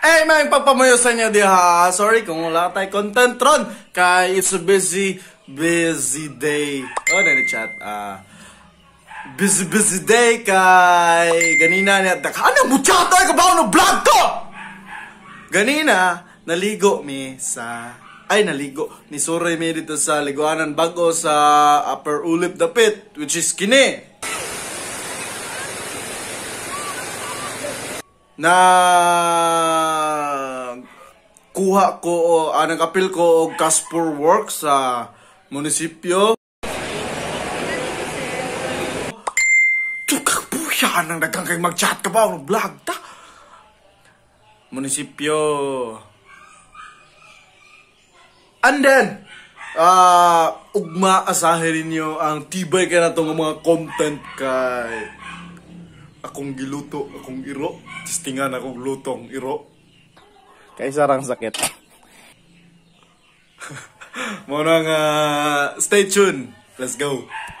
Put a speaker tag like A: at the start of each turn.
A: Hey, eh, may pagpamayo sa inyo di ha. Sorry kung wala tayo content ron. Kay it's a busy, busy day. Oh, na chat. Ah, busy, busy day kay ganina niya. Ano mo chat ka ba no vlog ko? Ganina, naligo mi sa ay naligo ni Suray mi dito sa liguanan bago sa Upper Ulip Dapit which is kini. Na nakuha ko o uh, ah, nagapil ko og cash for work sa munisipyo. Tukak puya nang dagang kay magchat ka ba og vlog ta? Munisipyo. And then, uh, ugma asahin ninyo ang tibay ka na mga content
B: kay akong giluto, akong iro, tistingan akong lutong iro. Kayak rang sakit. Mau nga, stay tuned. Let's go.